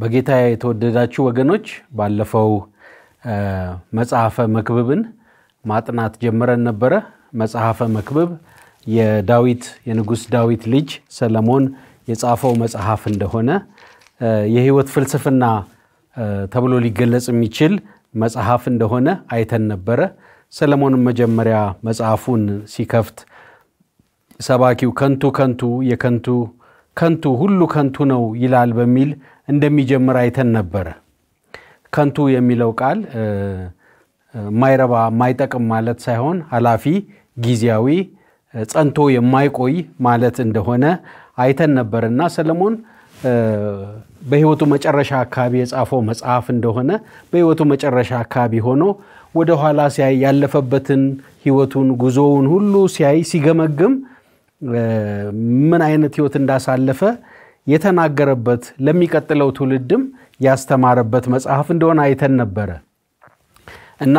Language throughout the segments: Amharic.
በጌታ የተወደዳችሁ ወገኖች ባለፈው መጽሐፈ መክብብን ማጥናት ጀምረን ነበረ። መጽሐፈ መክብብ የዳዊት የንጉሥ ዳዊት ልጅ ሰለሞን የጻፈው መጽሐፍ እንደሆነ የህይወት ፍልስፍና ተብሎ ሊገለጽ የሚችል መጽሐፍ እንደሆነ አይተን ነበረ። ሰለሞንም መጀመሪያ መጽሐፉን ሲከፍት ሰባኪው ከንቱ ከንቱ የከንቱ ከንቱ ሁሉ ከንቱ ነው ይላል በሚል እንደሚጀምር አይተን ነበረ። ከንቱ የሚለው ቃል ማይረባ ማይጠቅም ማለት ሳይሆን ኃላፊ፣ ጊዜያዊ፣ ጸንቶ የማይቆይ ማለት እንደሆነ አይተን ነበር እና ሰለሞን በህይወቱ መጨረሻ አካባቢ የጻፈው መጽሐፍ እንደሆነ በህይወቱ መጨረሻ አካባቢ ሆኖ ወደ ኋላ ሲያይ ያለፈበትን ህይወቱን ጉዞውን ሁሉ ሲያይ ሲገመግም ምን አይነት ህይወት እንዳሳለፈ የተናገረበት ለሚቀጥለው ትውልድም ያስተማረበት መጽሐፍ እንደሆነ አይተን ነበረ እና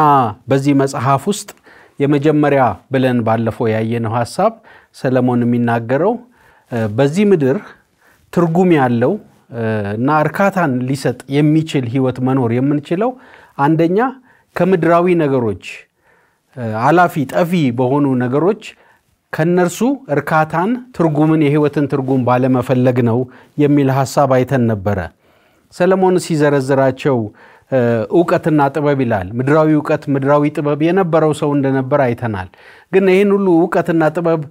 በዚህ መጽሐፍ ውስጥ የመጀመሪያ ብለን ባለፈው ያየነው ሀሳብ ሰለሞን የሚናገረው በዚህ ምድር ትርጉም ያለው እና እርካታን ሊሰጥ የሚችል ህይወት መኖር የምንችለው አንደኛ ከምድራዊ ነገሮች አላፊ ጠፊ በሆኑ ነገሮች ከነርሱ እርካታን፣ ትርጉምን፣ የህይወትን ትርጉም ባለመፈለግ ነው የሚል ሐሳብ አይተን ነበረ። ሰለሞን ሲዘረዝራቸው እውቀትና ጥበብ ይላል። ምድራዊ እውቀት፣ ምድራዊ ጥበብ የነበረው ሰው እንደነበር አይተናል። ግን ይህን ሁሉ እውቀትና ጥበብ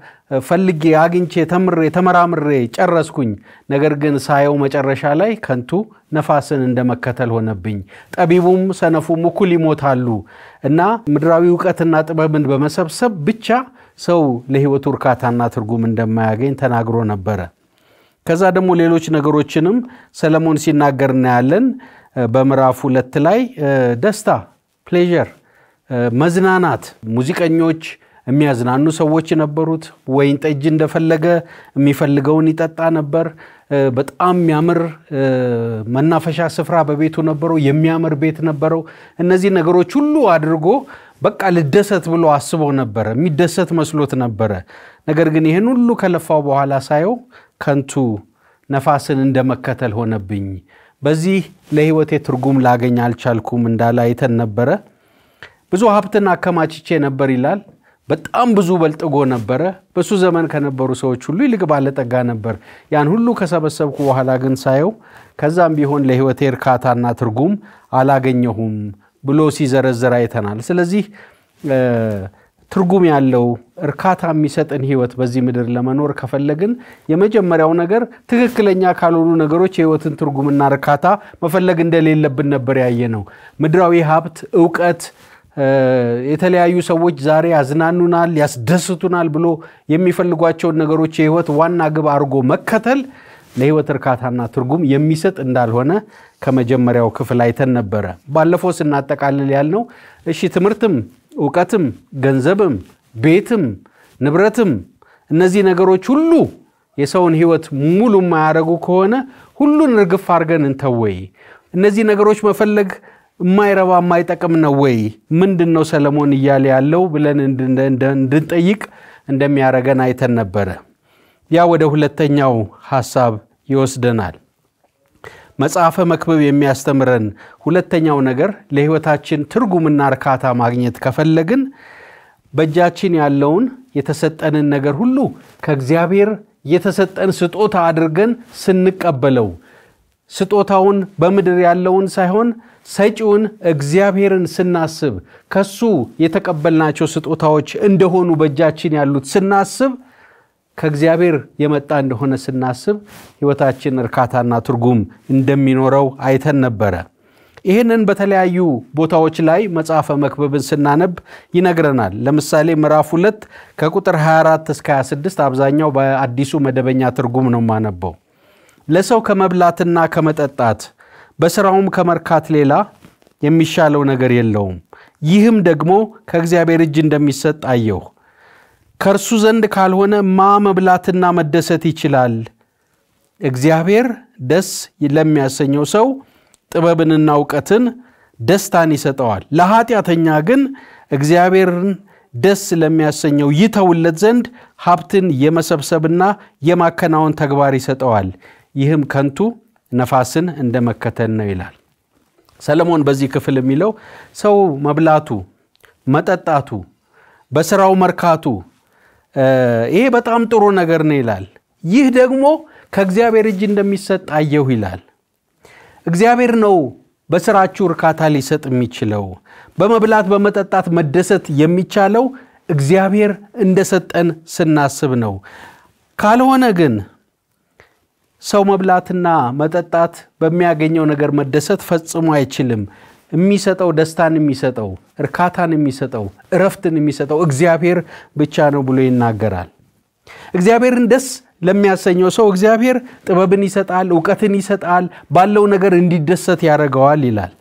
ፈልጌ አግኝቼ ተምሬ ተመራምሬ ጨረስኩኝ። ነገር ግን ሳየው መጨረሻ ላይ ከንቱ ነፋስን እንደመከተል ሆነብኝ። ጠቢቡም ሰነፉም እኩል ይሞታሉ እና ምድራዊ እውቀትና ጥበብን በመሰብሰብ ብቻ ሰው ለህይወቱ እርካታና ትርጉም እንደማያገኝ ተናግሮ ነበረ። ከዛ ደግሞ ሌሎች ነገሮችንም ሰለሞን ሲናገር እናያለን። በምዕራፍ ሁለት ላይ ደስታ፣ ፕሌዠር፣ መዝናናት፣ ሙዚቀኞች፣ የሚያዝናኑ ሰዎች የነበሩት፣ ወይን ጠጅ እንደፈለገ የሚፈልገውን ይጠጣ ነበር። በጣም የሚያምር መናፈሻ ስፍራ በቤቱ ነበረው፣ የሚያምር ቤት ነበረው። እነዚህ ነገሮች ሁሉ አድርጎ በቃ ልደሰት ብሎ አስቦ ነበረ፣ የሚደሰት መስሎት ነበረ። ነገር ግን ይህን ሁሉ ከለፋው በኋላ ሳየው ከንቱ ነፋስን እንደመከተል ሆነብኝ፣ በዚህ ለህይወቴ ትርጉም ላገኝ አልቻልኩም እንዳለ አይተን ነበረ። ብዙ ሀብትን አከማችቼ ነበር ይላል። በጣም ብዙ በልጥጎ ነበረ። በሱ ዘመን ከነበሩ ሰዎች ሁሉ ይልቅ ባለጠጋ ነበር። ያን ሁሉ ከሰበሰብኩ በኋላ ግን ሳየው ከዛም ቢሆን ለህይወቴ እርካታና ትርጉም አላገኘሁም ብሎ ሲዘረዝር አይተናል። ስለዚህ ትርጉም ያለው እርካታ የሚሰጥን ህይወት በዚህ ምድር ለመኖር ከፈለግን የመጀመሪያው ነገር ትክክለኛ ካልሆኑ ነገሮች የህይወትን ትርጉምና እርካታ መፈለግ እንደሌለብን ነበር ያየ ነው። ምድራዊ ሀብት፣ እውቀት፣ የተለያዩ ሰዎች ዛሬ ያዝናኑናል፣ ያስደስቱናል ብሎ የሚፈልጓቸውን ነገሮች የህይወት ዋና ግብ አድርጎ መከተል ለህይወት እርካታና ትርጉም የሚሰጥ እንዳልሆነ ከመጀመሪያው ክፍል አይተን ነበረ። ባለፈው ስናጠቃልል ያልነው እሺ፣ ትምህርትም፣ እውቀትም፣ ገንዘብም፣ ቤትም፣ ንብረትም እነዚህ ነገሮች ሁሉ የሰውን ህይወት ሙሉ የማያደርጉ ከሆነ ሁሉን ርግፍ አድርገን እንተወይ። እነዚህ ነገሮች መፈለግ የማይረባ የማይጠቅም ነው ወይ? ምንድን ነው ሰለሞን እያለ ያለው ብለን እንድንጠይቅ እንደሚያደርገን አይተን ነበረ። ያ ወደ ሁለተኛው ሐሳብ ይወስደናል። መጽሐፈ መክብብ የሚያስተምረን ሁለተኛው ነገር ለሕይወታችን ትርጉምና እርካታ ማግኘት ከፈለግን በእጃችን ያለውን የተሰጠንን ነገር ሁሉ ከእግዚአብሔር የተሰጠን ስጦታ አድርገን ስንቀበለው ስጦታውን በምድር ያለውን ሳይሆን ሰጪውን እግዚአብሔርን ስናስብ ከሱ የተቀበልናቸው ስጦታዎች እንደሆኑ በእጃችን ያሉት ስናስብ ከእግዚአብሔር የመጣ እንደሆነ ስናስብ ህይወታችን እርካታና ትርጉም እንደሚኖረው አይተን ነበረ። ይህንን በተለያዩ ቦታዎች ላይ መጽሐፈ መክብብን ስናነብ ይነግረናል። ለምሳሌ ምዕራፍ 2 ከቁጥር 24 እስከ 26 አብዛኛው በአዲሱ መደበኛ ትርጉም ነው የማነበው። ለሰው ከመብላትና ከመጠጣት በሥራውም ከመርካት ሌላ የሚሻለው ነገር የለውም። ይህም ደግሞ ከእግዚአብሔር እጅ እንደሚሰጥ አየሁ። ከእርሱ ዘንድ ካልሆነ ማ መብላትና መደሰት ይችላል? እግዚአብሔር ደስ ለሚያሰኘው ሰው ጥበብንና እውቀትን ደስታን ይሰጠዋል። ለኃጢአተኛ ግን እግዚአብሔርን ደስ ለሚያሰኘው ይተውለት ዘንድ ሀብትን የመሰብሰብና የማከናወን ተግባር ይሰጠዋል። ይህም ከንቱ ነፋስን እንደ መከተል ነው ይላል። ሰለሞን በዚህ ክፍል የሚለው ሰው መብላቱ፣ መጠጣቱ፣ በስራው መርካቱ ይሄ በጣም ጥሩ ነገር ነው ይላል። ይህ ደግሞ ከእግዚአብሔር እጅ እንደሚሰጥ አየሁ ይላል። እግዚአብሔር ነው በስራችሁ እርካታ ሊሰጥ የሚችለው። በመብላት በመጠጣት መደሰት የሚቻለው እግዚአብሔር እንደሰጠን ስናስብ ነው። ካልሆነ ግን ሰው መብላትና መጠጣት በሚያገኘው ነገር መደሰት ፈጽሞ አይችልም። የሚሰጠው ደስታን የሚሰጠው እርካታን የሚሰጠው እረፍትን የሚሰጠው እግዚአብሔር ብቻ ነው ብሎ ይናገራል። እግዚአብሔርን ደስ ለሚያሰኘው ሰው እግዚአብሔር ጥበብን ይሰጣል፣ እውቀትን ይሰጣል፣ ባለው ነገር እንዲደሰት ያደርገዋል ይላል።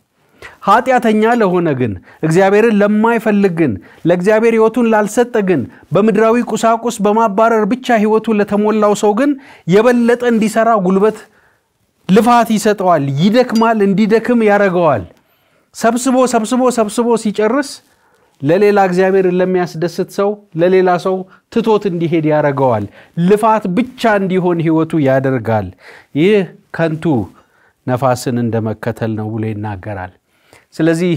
ኃጢአተኛ ለሆነ ግን እግዚአብሔርን ለማይፈልግ ግን ለእግዚአብሔር ህይወቱን ላልሰጠ ግን በምድራዊ ቁሳቁስ በማባረር ብቻ ህይወቱ ለተሞላው ሰው ግን የበለጠ እንዲሰራ ጉልበት ልፋት ይሰጠዋል፣ ይደክማል፣ እንዲደክም ያደርገዋል። ሰብስቦ ሰብስቦ ሰብስቦ ሲጨርስ ለሌላ እግዚአብሔርን ለሚያስደስት ሰው ለሌላ ሰው ትቶት እንዲሄድ ያደርገዋል። ልፋት ብቻ እንዲሆን ህይወቱ ያደርጋል። ይህ ከንቱ ነፋስን እንደመከተል ነው ብሎ ይናገራል። ስለዚህ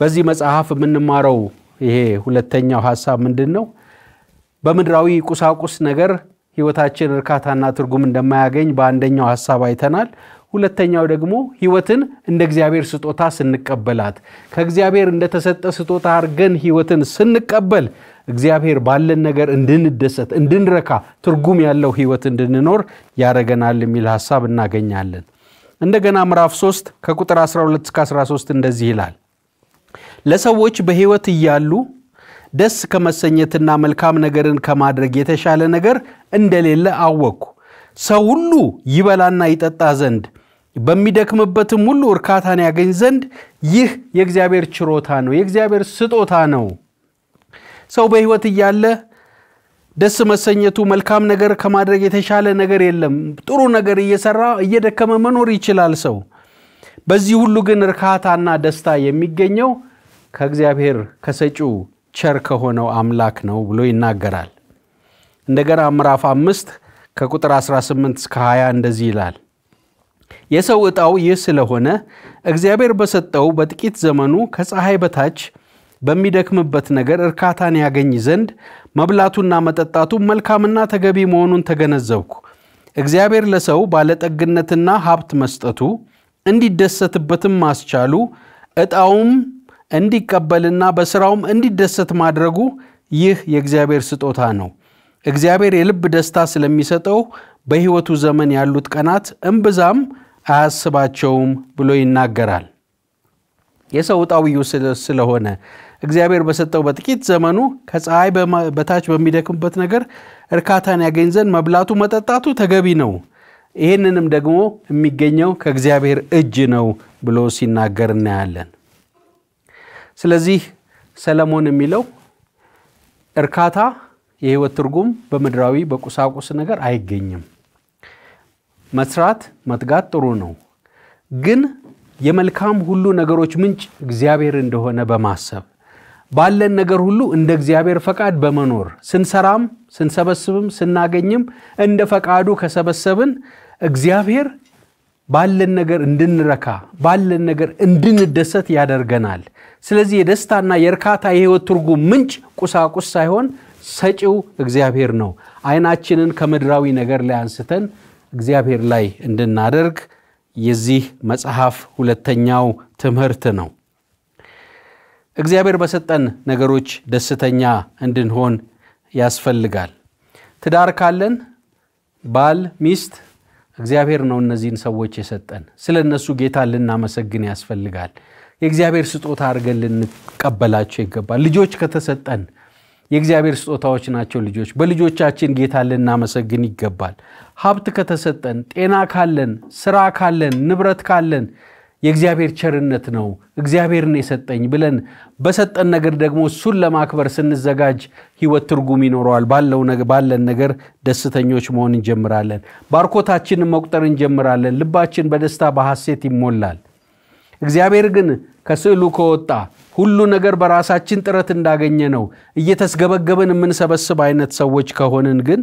በዚህ መጽሐፍ የምንማረው ይሄ ሁለተኛው ሀሳብ ምንድን ነው? በምድራዊ ቁሳቁስ ነገር ህይወታችን እርካታና ትርጉም እንደማያገኝ በአንደኛው ሀሳብ አይተናል። ሁለተኛው ደግሞ ህይወትን እንደ እግዚአብሔር ስጦታ ስንቀበላት ከእግዚአብሔር እንደተሰጠ ስጦታ አድርገን ህይወትን ስንቀበል እግዚአብሔር ባለን ነገር እንድንደሰት፣ እንድንረካ፣ ትርጉም ያለው ህይወት እንድንኖር ያደረገናል የሚል ሐሳብ እናገኛለን። እንደገና ምዕራፍ 3 ከቁጥር 12 እስከ 13 እንደዚህ ይላል ለሰዎች በህይወት እያሉ ደስ ከመሰኘትና መልካም ነገርን ከማድረግ የተሻለ ነገር እንደሌለ አወቅኩ። ሰው ሁሉ ይበላና ይጠጣ ዘንድ በሚደክምበትም ሁሉ እርካታን ያገኝ ዘንድ ይህ የእግዚአብሔር ችሮታ ነው፣ የእግዚአብሔር ስጦታ ነው። ሰው በሕይወት እያለ ደስ መሰኘቱ መልካም ነገር ከማድረግ የተሻለ ነገር የለም። ጥሩ ነገር እየሰራ እየደከመ መኖር ይችላል ሰው። በዚህ ሁሉ ግን እርካታና ደስታ የሚገኘው ከእግዚአብሔር ከሰጪው ቸር ከሆነው አምላክ ነው ብሎ ይናገራል። እንደገና ምዕራፍ አምስት ከቁጥር 18 እስከ 20 እንደዚህ ይላል። የሰው ዕጣው ይህ ስለሆነ እግዚአብሔር በሰጠው በጥቂት ዘመኑ ከፀሐይ በታች በሚደክምበት ነገር እርካታን ያገኝ ዘንድ መብላቱና መጠጣቱ መልካምና ተገቢ መሆኑን ተገነዘብኩ። እግዚአብሔር ለሰው ባለጠግነትና ሀብት መስጠቱ እንዲደሰትበትም ማስቻሉ ዕጣውም እንዲቀበልና በሥራውም እንዲደሰት ማድረጉ ይህ የእግዚአብሔር ስጦታ ነው። እግዚአብሔር የልብ ደስታ ስለሚሰጠው በሕይወቱ ዘመን ያሉት ቀናት እምብዛም አያስባቸውም ብሎ ይናገራል። የሰው ጣውዩ ስለሆነ እግዚአብሔር በሰጠው በጥቂት ዘመኑ ከፀሐይ በታች በሚደክምበት ነገር እርካታን ያገኝ ዘንድ መብላቱ፣ መጠጣቱ ተገቢ ነው። ይህንንም ደግሞ የሚገኘው ከእግዚአብሔር እጅ ነው ብሎ ሲናገር እናያለን። ስለዚህ ሰለሞን የሚለው እርካታ የህይወት ትርጉም በምድራዊ በቁሳቁስ ነገር አይገኝም። መስራት መትጋት ጥሩ ነው፣ ግን የመልካም ሁሉ ነገሮች ምንጭ እግዚአብሔር እንደሆነ በማሰብ ባለን ነገር ሁሉ እንደ እግዚአብሔር ፈቃድ በመኖር ስንሰራም ስንሰበስብም ስናገኝም እንደ ፈቃዱ ከሰበሰብን እግዚአብሔር ባለን ነገር እንድንረካ ባለን ነገር እንድንደሰት ያደርገናል። ስለዚህ የደስታና የእርካታ የህይወት ትርጉም ምንጭ ቁሳቁስ ሳይሆን ሰጪው እግዚአብሔር ነው። አይናችንን ከምድራዊ ነገር ላይ አንስተን እግዚአብሔር ላይ እንድናደርግ የዚህ መጽሐፍ ሁለተኛው ትምህርት ነው። እግዚአብሔር በሰጠን ነገሮች ደስተኛ እንድንሆን ያስፈልጋል። ትዳር ካለን ባል፣ ሚስት እግዚአብሔር ነው እነዚህን ሰዎች የሰጠን። ስለ እነሱ ጌታ ልናመሰግን ያስፈልጋል። የእግዚአብሔር ስጦታ አድርገን ልንቀበላቸው ይገባል። ልጆች ከተሰጠን የእግዚአብሔር ስጦታዎች ናቸው ልጆች። በልጆቻችን ጌታ ልናመሰግን ይገባል። ሀብት ከተሰጠን፣ ጤና ካለን፣ ስራ ካለን፣ ንብረት ካለን የእግዚአብሔር ቸርነት ነው፣ እግዚአብሔርን የሰጠኝ ብለን በሰጠን ነገር ደግሞ እሱን ለማክበር ስንዘጋጅ ህይወት ትርጉም ይኖረዋል። ባለን ነገር ደስተኞች መሆን እንጀምራለን። ባርኮታችንን መቁጠር እንጀምራለን። ልባችን በደስታ በሐሴት ይሞላል። እግዚአብሔር ግን ከስዕሉ ከወጣ ሁሉ ነገር በራሳችን ጥረት እንዳገኘ ነው እየተስገበገበን የምንሰበስብ አይነት ሰዎች ከሆንን ግን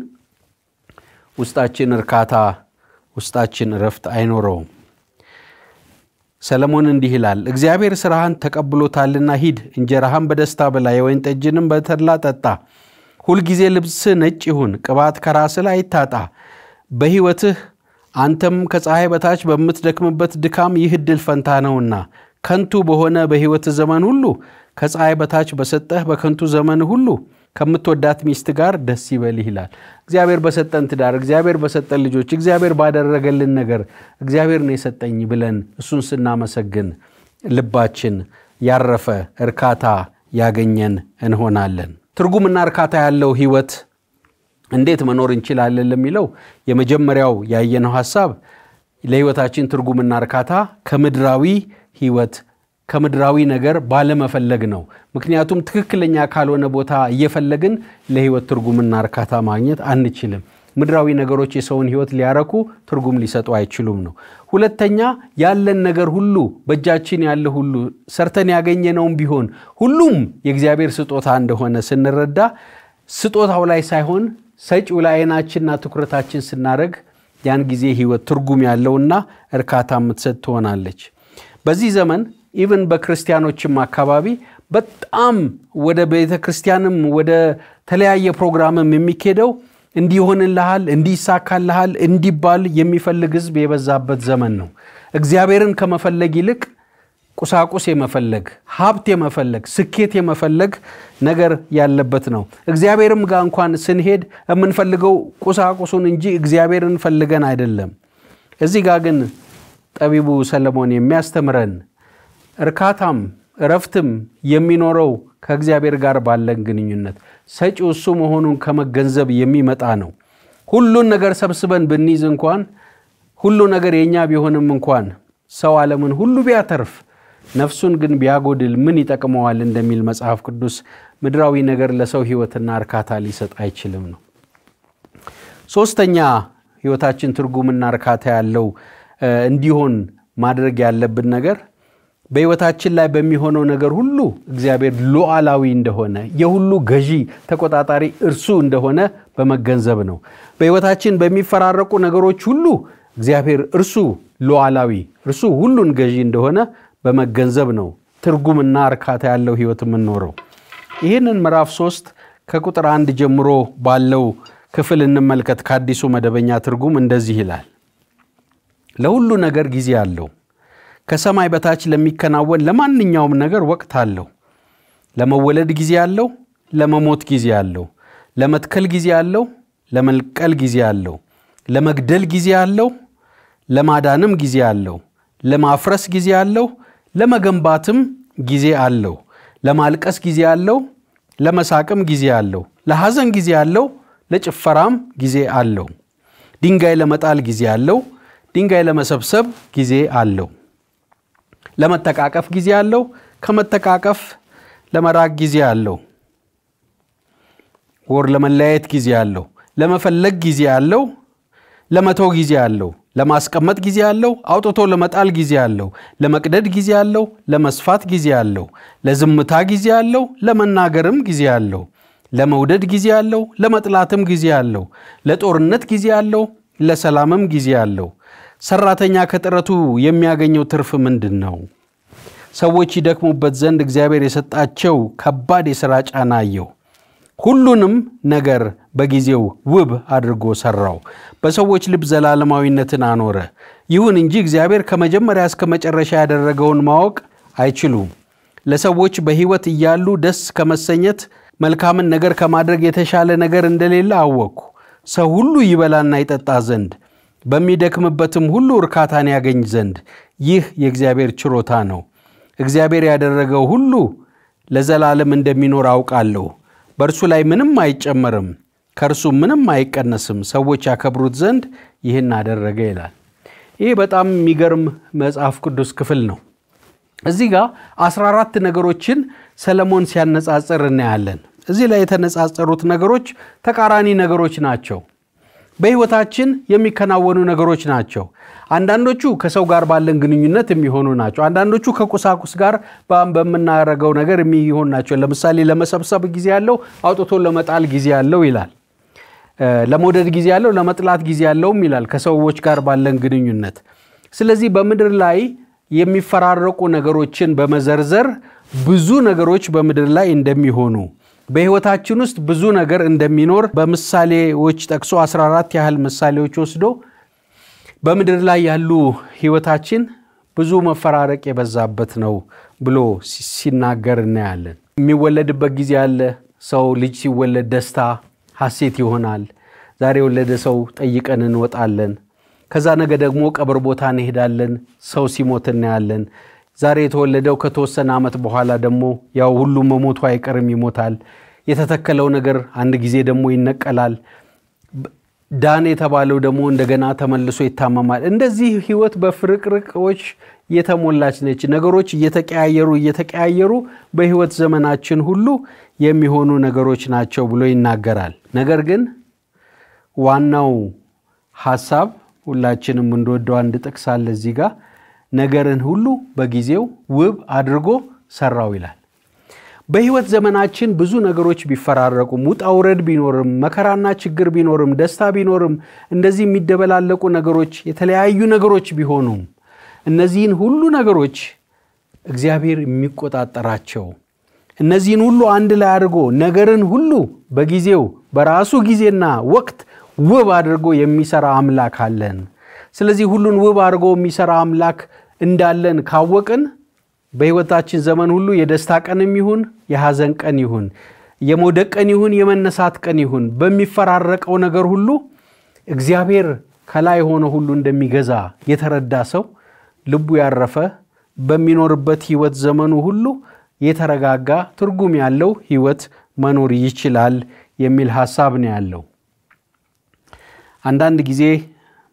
ውስጣችን እርካታ፣ ውስጣችን እረፍት አይኖረውም። ሰለሞን እንዲህ ይላል፣ እግዚአብሔር ስራህን ተቀብሎታልና ሂድ፣ እንጀራህን በደስታ ብላ፣ የወይን ጠጅንም በተድላ ጠጣ። ሁልጊዜ ልብስ ነጭ ይሁን፣ ቅባት ከራስ ላይ ይታጣ በሕይወትህ አንተም ከፀሐይ በታች በምትደክምበት ድካም ይህ ድል ፈንታ ነውና ከንቱ በሆነ በሕይወት ዘመን ሁሉ ከፀሐይ በታች በሰጠህ በከንቱ ዘመን ሁሉ ከምትወዳት ሚስት ጋር ደስ ይበልህ ይላል። እግዚአብሔር በሰጠን ትዳር፣ እግዚአብሔር በሰጠን ልጆች፣ እግዚአብሔር ባደረገልን ነገር እግዚአብሔር ነው የሰጠኝ ብለን እሱን ስናመሰግን ልባችን ያረፈ እርካታ ያገኘን እንሆናለን። ትርጉምና እርካታ ያለው ህይወት እንዴት መኖር እንችላለን ለሚለው የመጀመሪያው ያየነው ሀሳብ ለህይወታችን ትርጉምና እርካታ ከምድራዊ ህይወት ከምድራዊ ነገር ባለመፈለግ ነው። ምክንያቱም ትክክለኛ ካልሆነ ቦታ እየፈለግን ለህይወት ትርጉምና እርካታ ማግኘት አንችልም። ምድራዊ ነገሮች የሰውን ህይወት ሊያረኩ ትርጉም ሊሰጡ አይችሉም ነው። ሁለተኛ ያለን ነገር ሁሉ በእጃችን ያለ ሁሉ ሰርተን ያገኘነውም ቢሆን ሁሉም የእግዚአብሔር ስጦታ እንደሆነ ስንረዳ ስጦታው ላይ ሳይሆን ሰጪው ላይ አይናችንና ትኩረታችን ስናደረግ ያን ጊዜ ህይወት ትርጉም ያለውና እርካታ የምትሰጥ ትሆናለች። በዚህ ዘመን ኢቨን በክርስቲያኖችም አካባቢ በጣም ወደ ቤተ ክርስቲያንም ወደ ተለያየ ፕሮግራምም የሚኬደው እንዲሆንልሃል፣ እንዲሳካልሃል እንዲባል የሚፈልግ ህዝብ የበዛበት ዘመን ነው። እግዚአብሔርን ከመፈለግ ይልቅ ቁሳቁስ የመፈለግ ሀብት የመፈለግ ስኬት የመፈለግ ነገር ያለበት ነው። እግዚአብሔርም ጋር እንኳን ስንሄድ የምንፈልገው ቁሳቁሱን እንጂ እግዚአብሔርን ፈልገን አይደለም። እዚህ ጋር ግን ጠቢቡ ሰለሞን የሚያስተምረን እርካታም እረፍትም የሚኖረው ከእግዚአብሔር ጋር ባለን ግንኙነት ሰጪ እሱ መሆኑን ከመገንዘብ የሚመጣ ነው። ሁሉን ነገር ሰብስበን ብንይዝ እንኳን ሁሉ ነገር የእኛ ቢሆንም እንኳን ሰው ዓለምን ሁሉ ቢያተርፍ ነፍሱን ግን ቢያጎድል ምን ይጠቅመዋል እንደሚል መጽሐፍ ቅዱስ ምድራዊ ነገር ለሰው ህይወትና እርካታ ሊሰጥ አይችልም ነው። ሶስተኛ ህይወታችን ትርጉምና እርካታ ያለው እንዲሆን ማድረግ ያለብን ነገር በሕይወታችን ላይ በሚሆነው ነገር ሁሉ እግዚአብሔር ሉዓላዊ እንደሆነ የሁሉ ገዢ ተቆጣጣሪ እርሱ እንደሆነ በመገንዘብ ነው። በሕይወታችን በሚፈራረቁ ነገሮች ሁሉ እግዚአብሔር እርሱ ሉዓላዊ፣ እርሱ ሁሉን ገዢ እንደሆነ በመገንዘብ ነው ትርጉምና እርካታ ያለው ሕይወት የምንኖረው። ይህንን ምዕራፍ ሶስት ከቁጥር አንድ ጀምሮ ባለው ክፍል እንመልከት። ከአዲሱ መደበኛ ትርጉም እንደዚህ ይላል ለሁሉ ነገር ጊዜ አለው። ከሰማይ በታች ለሚከናወን ለማንኛውም ነገር ወቅት አለው። ለመወለድ ጊዜ አለው፣ ለመሞት ጊዜ አለው። ለመትከል ጊዜ አለው፣ ለመልቀል ጊዜ አለው። ለመግደል ጊዜ አለው፣ ለማዳንም ጊዜ አለው። ለማፍረስ ጊዜ አለው፣ ለመገንባትም ጊዜ አለው። ለማልቀስ ጊዜ አለው፣ ለመሳቅም ጊዜ አለው። ለሐዘን ጊዜ አለው፣ ለጭፈራም ጊዜ አለው። ድንጋይ ለመጣል ጊዜ አለው፣ ድንጋይ ለመሰብሰብ ጊዜ አለው። ለመተቃቀፍ ጊዜ አለው። ከመተቃቀፍ ለመራቅ ጊዜ አለው። ወር ለመለያየት ጊዜ አለው። ለመፈለግ ጊዜ አለው። ለመተው ጊዜ አለው። ለማስቀመጥ ጊዜ አለው። አውጥቶ ለመጣል ጊዜ አለው። ለመቅደድ ጊዜ አለው። ለመስፋት ጊዜ አለው። ለዝምታ ጊዜ አለው። ለመናገርም ጊዜ አለው። ለመውደድ ጊዜ አለው። ለመጥላትም ጊዜ አለው። ለጦርነት ጊዜ አለው። ለሰላምም ጊዜ አለው። ሰራተኛ ከጥረቱ የሚያገኘው ትርፍ ምንድን ነው? ሰዎች ይደክሙበት ዘንድ እግዚአብሔር የሰጣቸው ከባድ የሥራ ጫና የው ሁሉንም ነገር በጊዜው ውብ አድርጎ ሰራው፣ በሰዎች ልብ ዘላለማዊነትን አኖረ። ይሁን እንጂ እግዚአብሔር ከመጀመሪያ እስከ መጨረሻ ያደረገውን ማወቅ አይችሉም። ለሰዎች በሕይወት እያሉ ደስ ከመሰኘት መልካምን ነገር ከማድረግ የተሻለ ነገር እንደሌለ አወቅኩ፣ ሰው ሁሉ ይበላና ይጠጣ ዘንድ በሚደክምበትም ሁሉ እርካታን ያገኝ ዘንድ ይህ የእግዚአብሔር ችሮታ ነው። እግዚአብሔር ያደረገው ሁሉ ለዘላለም እንደሚኖር አውቃለሁ። በእርሱ ላይ ምንም አይጨመርም፣ ከእርሱ ምንም አይቀነስም። ሰዎች ያከብሩት ዘንድ ይህን አደረገ ይላል። ይህ በጣም የሚገርም መጽሐፍ ቅዱስ ክፍል ነው። እዚህ ጋር 14 ነገሮችን ሰለሞን ሲያነጻጽር እናያለን። እዚህ ላይ የተነጻጸሩት ነገሮች ተቃራኒ ነገሮች ናቸው። በህይወታችን የሚከናወኑ ነገሮች ናቸው። አንዳንዶቹ ከሰው ጋር ባለን ግንኙነት የሚሆኑ ናቸው። አንዳንዶቹ ከቁሳቁስ ጋር በምናደርገው ነገር የሚሆን ናቸው። ለምሳሌ ለመሰብሰብ ጊዜ ያለው፣ አውጥቶ ለመጣል ጊዜ ያለው ይላል። ለመውደድ ጊዜ ያለው፣ ለመጥላት ጊዜ ያለውም ይላል ከሰዎች ጋር ባለን ግንኙነት። ስለዚህ በምድር ላይ የሚፈራረቁ ነገሮችን በመዘርዘር ብዙ ነገሮች በምድር ላይ እንደሚሆኑ በህይወታችን ውስጥ ብዙ ነገር እንደሚኖር በምሳሌዎች ጠቅሶ 14 ያህል ምሳሌዎች ወስዶ በምድር ላይ ያሉ ህይወታችን ብዙ መፈራረቅ የበዛበት ነው ብሎ ሲናገር እናያለን። የሚወለድበት ጊዜ አለ። ሰው ልጅ ሲወለድ ደስታ ሐሴት ይሆናል። ዛሬ የወለደ ሰው ጠይቀን እንወጣለን። ከዛ ነገ ደግሞ ቀብር ቦታ እንሄዳለን። ሰው ሲሞት እናያለን። ዛሬ የተወለደው ከተወሰነ ዓመት በኋላ ደግሞ ያው ሁሉም መሞቱ አይቀርም ይሞታል። የተተከለው ነገር አንድ ጊዜ ደግሞ ይነቀላል። ዳን የተባለው ደግሞ እንደገና ተመልሶ ይታመማል። እንደዚህ ህይወት በፍርቅርቆች የተሞላች ነች። ነገሮች እየተቀያየሩ እየተቀያየሩ በህይወት ዘመናችን ሁሉ የሚሆኑ ነገሮች ናቸው ብሎ ይናገራል። ነገር ግን ዋናው ሀሳብ ሁላችንም እንደወደው አንድ ጥቅስ አለ እዚህ ጋር ነገርን ሁሉ በጊዜው ውብ አድርጎ ሰራው ይላል። በህይወት ዘመናችን ብዙ ነገሮች ቢፈራረቁም፣ ውጣ ውረድ ቢኖርም፣ መከራና ችግር ቢኖርም፣ ደስታ ቢኖርም፣ እንደዚህ የሚደበላለቁ ነገሮች፣ የተለያዩ ነገሮች ቢሆኑም እነዚህን ሁሉ ነገሮች እግዚአብሔር የሚቆጣጠራቸው እነዚህን ሁሉ አንድ ላይ አድርጎ ነገርን ሁሉ በጊዜው በራሱ ጊዜና ወቅት ውብ አድርጎ የሚሰራ አምላክ አለን። ስለዚህ ሁሉን ውብ አድርጎ የሚሰራ አምላክ እንዳለን ካወቅን በሕይወታችን ዘመን ሁሉ የደስታ ቀንም ይሁን የሐዘን ቀን ይሁን የመውደቅ ቀን ይሁን የመነሳት ቀን ይሁን በሚፈራረቀው ነገር ሁሉ እግዚአብሔር ከላይ ሆነ ሁሉ እንደሚገዛ የተረዳ ሰው ልቡ ያረፈ በሚኖርበት ህይወት ዘመኑ ሁሉ የተረጋጋ ትርጉም ያለው ህይወት መኖር ይችላል የሚል ሐሳብ ነው ያለው። አንዳንድ ጊዜ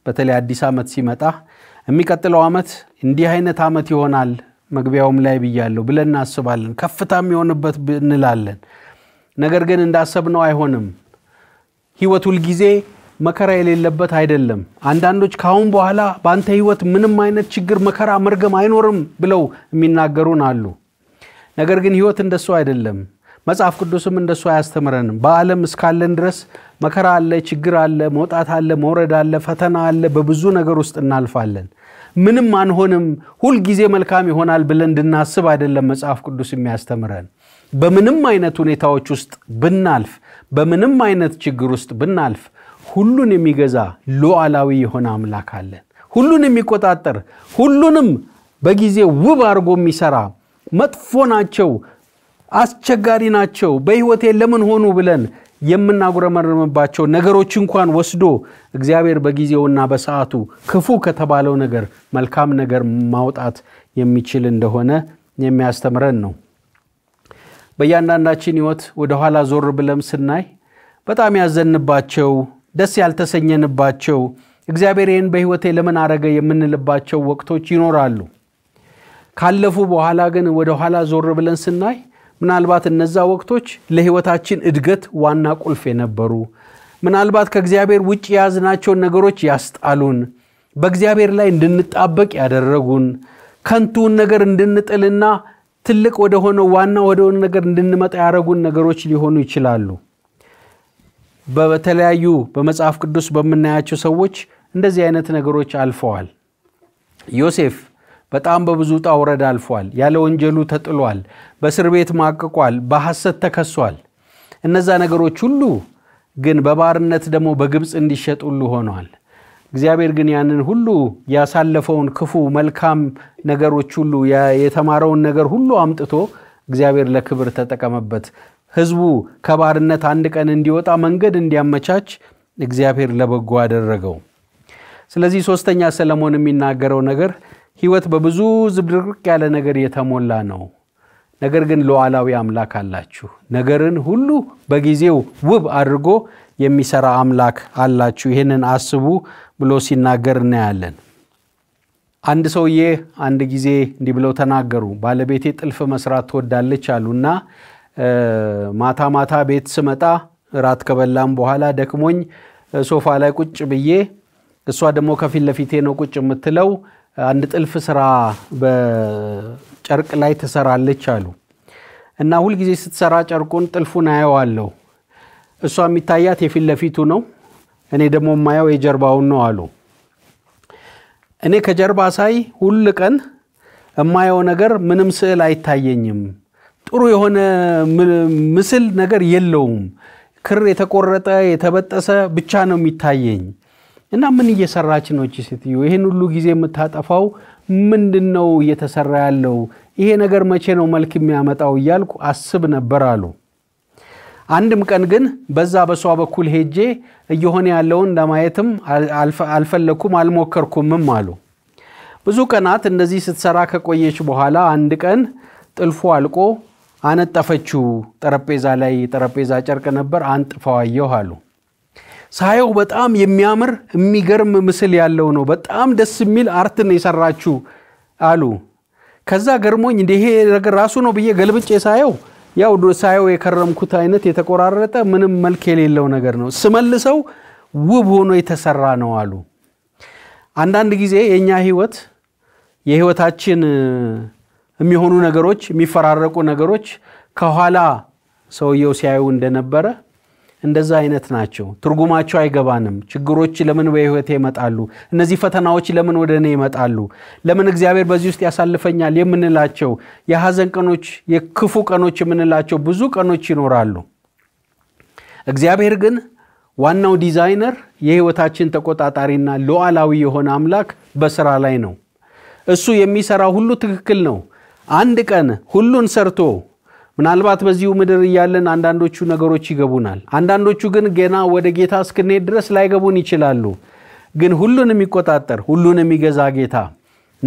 በተለይ አዲስ ዓመት ሲመጣ የሚቀጥለው ዓመት እንዲህ አይነት ዓመት ይሆናል መግቢያውም ላይ ብያለሁ ብለን እናስባለን። ከፍታ የሚሆንበት እንላለን። ነገር ግን እንዳሰብነው አይሆንም። ህይወት ሁልጊዜ መከራ የሌለበት አይደለም። አንዳንዶች ከአሁን በኋላ በአንተ ህይወት ምንም አይነት ችግር፣ መከራ፣ መርገም አይኖርም ብለው የሚናገሩን አሉ። ነገር ግን ህይወት እንደሱ አይደለም። መጽሐፍ ቅዱስም እንደሱ አያስተምረንም። በዓለም እስካለን ድረስ መከራ አለ፣ ችግር አለ፣ መውጣት አለ፣ መውረድ አለ፣ ፈተና አለ። በብዙ ነገር ውስጥ እናልፋለን። ምንም አንሆንም፣ ሁልጊዜ መልካም ይሆናል ብለን እንድናስብ አይደለም መጽሐፍ ቅዱስ የሚያስተምረን። በምንም አይነት ሁኔታዎች ውስጥ ብናልፍ፣ በምንም አይነት ችግር ውስጥ ብናልፍ፣ ሁሉን የሚገዛ ሉዓላዊ የሆነ አምላክ አለን። ሁሉን የሚቆጣጠር ሁሉንም በጊዜ ውብ አድርጎ የሚሰራ መጥፎ ናቸው አስቸጋሪ ናቸው፣ በህይወቴ ለምን ሆኑ ብለን የምናጉረመርምባቸው ነገሮች እንኳን ወስዶ እግዚአብሔር በጊዜውና በሰዓቱ ክፉ ከተባለው ነገር መልካም ነገር ማውጣት የሚችል እንደሆነ የሚያስተምረን ነው። በእያንዳንዳችን ህይወት ወደኋላ ዞር ብለም ስናይ በጣም ያዘንባቸው፣ ደስ ያልተሰኘንባቸው፣ እግዚአብሔር ይህን በህይወቴ ለምን አረገ የምንልባቸው ወቅቶች ይኖራሉ። ካለፉ በኋላ ግን ወደኋላ ዞር ብለን ስናይ ምናልባት እነዛ ወቅቶች ለህይወታችን እድገት ዋና ቁልፍ የነበሩ ምናልባት ከእግዚአብሔር ውጭ የያዝናቸውን ነገሮች ያስጣሉን፣ በእግዚአብሔር ላይ እንድንጣበቅ ያደረጉን፣ ከንቱውን ነገር እንድንጥልና ትልቅ ወደሆነ ዋና ወደሆነ ነገር እንድንመጣ ያደረጉን ነገሮች ሊሆኑ ይችላሉ። በተለያዩ በመጽሐፍ ቅዱስ በምናያቸው ሰዎች እንደዚህ አይነት ነገሮች አልፈዋል። ዮሴፍ በጣም በብዙ ውጣ ውረድ አልፏል። ያለ ወንጀሉ ተጥሏል። በእስር ቤት ማቅቋል። በሐሰት ተከሷል። እነዛ ነገሮች ሁሉ ግን በባርነት ደግሞ በግብፅ እንዲሸጡሉ ሆኗል። እግዚአብሔር ግን ያንን ሁሉ ያሳለፈውን ክፉ መልካም ነገሮች ሁሉ የተማረውን ነገር ሁሉ አምጥቶ እግዚአብሔር ለክብር ተጠቀመበት። ህዝቡ ከባርነት አንድ ቀን እንዲወጣ መንገድ እንዲያመቻች እግዚአብሔር ለበጎ አደረገው። ስለዚህ ሶስተኛ ሰለሞን የሚናገረው ነገር ህይወት በብዙ ዝብርቅርቅ ያለ ነገር የተሞላ ነው። ነገር ግን ሉዓላዊ አምላክ አላችሁ። ነገርን ሁሉ በጊዜው ውብ አድርጎ የሚሰራ አምላክ አላችሁ። ይህንን አስቡ ብሎ ሲናገር እናያለን። አንድ ሰውዬ አንድ ጊዜ እንዲህ ብለው ተናገሩ። ባለቤቴ ጥልፍ መስራት ትወዳለች አሉና ማታ ማታ ቤት ስመጣ እራት ከበላም በኋላ ደክሞኝ ሶፋ ላይ ቁጭ ብዬ እሷ ደግሞ ከፊት ለፊቴ ነው ቁጭ የምትለው አንድ ጥልፍ ስራ በጨርቅ ላይ ትሰራለች አሉ እና ሁልጊዜ ስትሰራ ጨርቁን ጥልፉን አየዋለሁ። እሷ የሚታያት የፊት ለፊቱ ነው፣ እኔ ደግሞ የማየው የጀርባውን ነው አሉ። እኔ ከጀርባ ሳይ ሁል ቀን የማየው ነገር ምንም ስዕል አይታየኝም። ጥሩ የሆነ ምስል ነገር የለውም። ክር የተቆረጠ የተበጠሰ ብቻ ነው የሚታየኝ። እና ምን እየሰራች ነው ሴትዮ? ይህን ሁሉ ጊዜ የምታጠፋው ምንድን ነው እየተሰራ ያለው? ይሄ ነገር መቼ ነው መልክ የሚያመጣው እያልኩ አስብ ነበር አሉ። አንድም ቀን ግን በዛ በሷ በኩል ሄጄ እየሆነ ያለውን ለማየትም አልፈለግኩም፣ አልሞከርኩምም አሉ። ብዙ ቀናት እንደዚህ ስትሰራ ከቆየች በኋላ አንድ ቀን ጥልፎ አልቆ አነጠፈችው። ጠረጴዛ ላይ ጠረጴዛ ጨርቅ ነበር፣ አንጥፈዋየሁ አሉ። ሳየው በጣም የሚያምር የሚገርም ምስል ያለው ነው፣ በጣም ደስ የሚል አርት ነው የሰራችሁ አሉ። ከዛ ገርሞኝ እንዲህ ይሄ ነገር ራሱ ነው ብዬ ገልብጬ ሳየው ያው ሳየው የከረምኩት አይነት የተቆራረጠ ምንም መልክ የሌለው ነገር ነው። ስመልሰው ውብ ሆኖ የተሰራ ነው አሉ። አንዳንድ ጊዜ የእኛ ህይወት የህይወታችን የሚሆኑ ነገሮች የሚፈራረቁ ነገሮች ከኋላ ሰውየው ሲያዩ እንደነበረ እንደዛ አይነት ናቸው። ትርጉማቸው አይገባንም። ችግሮች ለምን በህይወቴ ይመጣሉ? እነዚህ ፈተናዎች ለምን ወደ እኔ ይመጣሉ? ለምን እግዚአብሔር በዚህ ውስጥ ያሳልፈኛል? የምንላቸው የሐዘን ቀኖች፣ የክፉ ቀኖች የምንላቸው ብዙ ቀኖች ይኖራሉ። እግዚአብሔር ግን ዋናው ዲዛይነር የህይወታችን ተቆጣጣሪና ሉዓላዊ የሆነ አምላክ በስራ ላይ ነው። እሱ የሚሰራ ሁሉ ትክክል ነው። አንድ ቀን ሁሉን ሰርቶ ምናልባት በዚሁ ምድር እያለን አንዳንዶቹ ነገሮች ይገቡናል። አንዳንዶቹ ግን ገና ወደ ጌታ እስክንሄድ ድረስ ላይገቡን ይችላሉ። ግን ሁሉን የሚቆጣጠር ሁሉን የሚገዛ ጌታ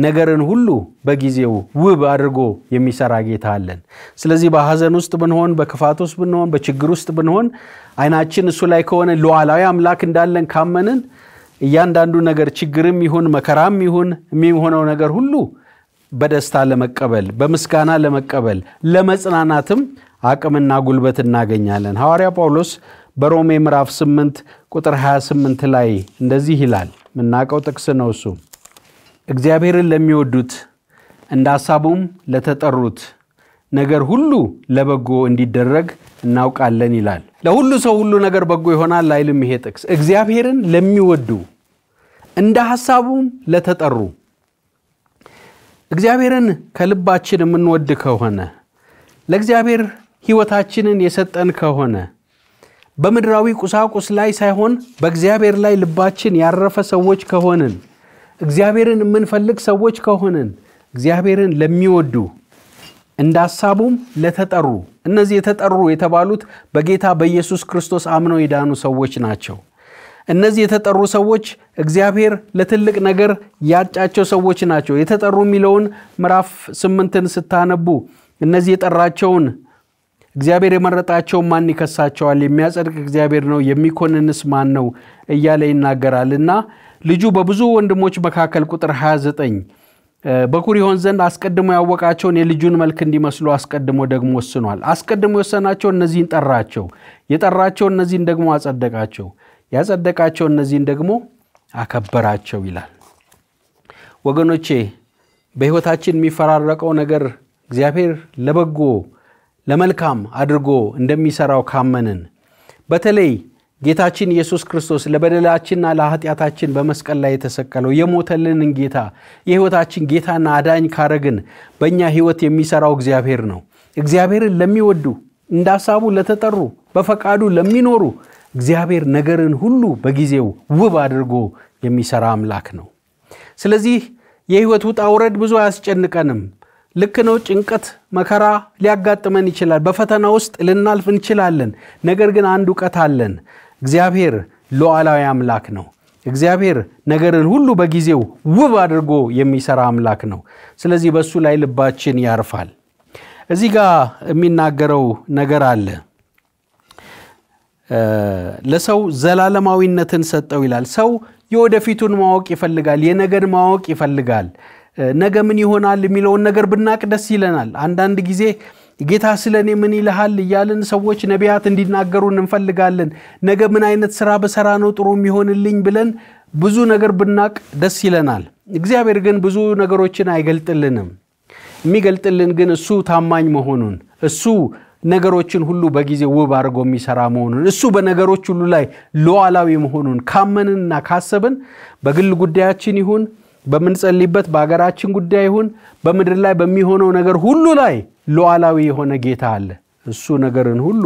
ነገርን ሁሉ በጊዜው ውብ አድርጎ የሚሰራ ጌታ አለን። ስለዚህ በሐዘን ውስጥ ብንሆን፣ በክፋት ውስጥ ብንሆን፣ በችግር ውስጥ ብንሆን አይናችን እሱ ላይ ከሆነ ሉዓላዊ አምላክ እንዳለን ካመንን እያንዳንዱ ነገር ችግርም ይሁን መከራም ይሁን የሚሆነው ነገር ሁሉ በደስታ ለመቀበል በምስጋና ለመቀበል ለመጽናናትም አቅምና ጉልበት እናገኛለን። ሐዋርያ ጳውሎስ በሮሜ ምዕራፍ 8 ቁጥር 28 ላይ እንደዚህ ይላል። የምናውቀው ጥቅስ ነው እሱ። እግዚአብሔርን ለሚወዱት እንደ ሐሳቡም ለተጠሩት ነገር ሁሉ ለበጎ እንዲደረግ እናውቃለን ይላል። ለሁሉ ሰው ሁሉ ነገር በጎ ይሆናል አይልም ይሄ ጥቅስ። እግዚአብሔርን ለሚወዱ እንደ ሐሳቡም ለተጠሩ እግዚአብሔርን ከልባችን የምንወድ ከሆነ ለእግዚአብሔር ሕይወታችንን የሰጠን ከሆነ በምድራዊ ቁሳቁስ ላይ ሳይሆን በእግዚአብሔር ላይ ልባችን ያረፈ ሰዎች ከሆንን እግዚአብሔርን የምንፈልግ ሰዎች ከሆንን እግዚአብሔርን ለሚወዱ እንዳሳቡም ለተጠሩ እነዚህ የተጠሩ የተባሉት በጌታ በኢየሱስ ክርስቶስ አምነው የዳኑ ሰዎች ናቸው። እነዚህ የተጠሩ ሰዎች እግዚአብሔር ለትልቅ ነገር ያጫቸው ሰዎች ናቸው። የተጠሩ የሚለውን ምዕራፍ ስምንትን ስታነቡ እነዚህ የጠራቸውን እግዚአብሔር የመረጣቸውን ማን ይከሳቸዋል? የሚያጸድቅ እግዚአብሔር ነው፣ የሚኮንንስ ማን ነው? እያለ ይናገራል እና ልጁ በብዙ ወንድሞች መካከል ቁጥር 29 በኩር ይሆን ዘንድ አስቀድሞ ያወቃቸውን የልጁን መልክ እንዲመስሉ አስቀድሞ ደግሞ ወስኗል። አስቀድሞ የወሰናቸው እነዚህን ጠራቸው፣ የጠራቸው እነዚህን ደግሞ አጸደቃቸው። ያጸደቃቸው እነዚህን ደግሞ አከበራቸው ይላል። ወገኖቼ በሕይወታችን የሚፈራረቀው ነገር እግዚአብሔር ለበጎ ለመልካም አድርጎ እንደሚሠራው ካመንን በተለይ ጌታችን ኢየሱስ ክርስቶስ ለበደላችንና ለኃጢአታችን በመስቀል ላይ የተሰቀለው የሞተልንን ጌታ የሕይወታችን ጌታና አዳኝ ካረግን በእኛ ሕይወት የሚሠራው እግዚአብሔር ነው። እግዚአብሔርን ለሚወዱ እንደ ሐሳቡ ለተጠሩ በፈቃዱ ለሚኖሩ እግዚአብሔር ነገርን ሁሉ በጊዜው ውብ አድርጎ የሚሰራ አምላክ ነው። ስለዚህ የህይወት ውጣ ውረድ ብዙ አያስጨንቀንም። ልክ ነው። ጭንቀት፣ መከራ ሊያጋጥመን ይችላል። በፈተና ውስጥ ልናልፍ እንችላለን። ነገር ግን አንድ እውቀት አለን። እግዚአብሔር ሉዓላዊ አምላክ ነው። እግዚአብሔር ነገርን ሁሉ በጊዜው ውብ አድርጎ የሚሰራ አምላክ ነው። ስለዚህ በእሱ ላይ ልባችን ያርፋል። እዚህ ጋር የሚናገረው ነገር አለ ለሰው ዘላለማዊነትን ሰጠው ይላል። ሰው የወደፊቱን ማወቅ ይፈልጋል፣ የነገን ማወቅ ይፈልጋል። ነገ ምን ይሆናል የሚለውን ነገር ብናቅ ደስ ይለናል። አንዳንድ ጊዜ ጌታ ስለ እኔ ምን ይልሃል እያልን ሰዎች ነቢያት እንዲናገሩን እንፈልጋለን። ነገ ምን አይነት ስራ በሰራ ነው ጥሩ የሚሆንልኝ ብለን ብዙ ነገር ብናቅ ደስ ይለናል። እግዚአብሔር ግን ብዙ ነገሮችን አይገልጥልንም። የሚገልጥልን ግን እሱ ታማኝ መሆኑን እሱ ነገሮችን ሁሉ በጊዜ ውብ አድርጎ የሚሰራ መሆኑን እሱ በነገሮች ሁሉ ላይ ሉዓላዊ መሆኑን ካመንንና ካሰብን በግል ጉዳያችን ይሁን በምንጸልይበት በሀገራችን ጉዳይ ይሁን በምድር ላይ በሚሆነው ነገር ሁሉ ላይ ሉዓላዊ የሆነ ጌታ አለ። እሱ ነገርን ሁሉ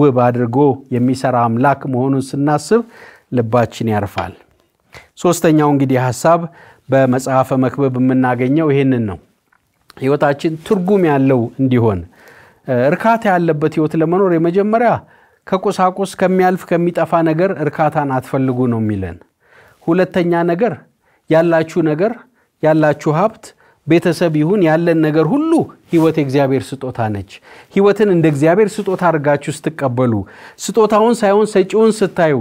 ውብ አድርጎ የሚሰራ አምላክ መሆኑን ስናስብ ልባችን ያርፋል። ሶስተኛው እንግዲህ ሀሳብ በመጽሐፈ መክበብ የምናገኘው ይህንን ነው። ህይወታችን ትርጉም ያለው እንዲሆን እርካታ ያለበት ህይወት ለመኖር የመጀመሪያ ከቁሳቁስ ከሚያልፍ ከሚጠፋ ነገር እርካታን አትፈልጉ ነው የሚለን። ሁለተኛ ነገር ያላችሁ ነገር ያላችሁ ሀብት ቤተሰብ ይሁን ያለን ነገር ሁሉ ህይወት የእግዚአብሔር ስጦታ ነች። ህይወትን እንደ እግዚአብሔር ስጦታ አድርጋችሁ ስትቀበሉ ስጦታውን ሳይሆን ሰጪውን ስታዩ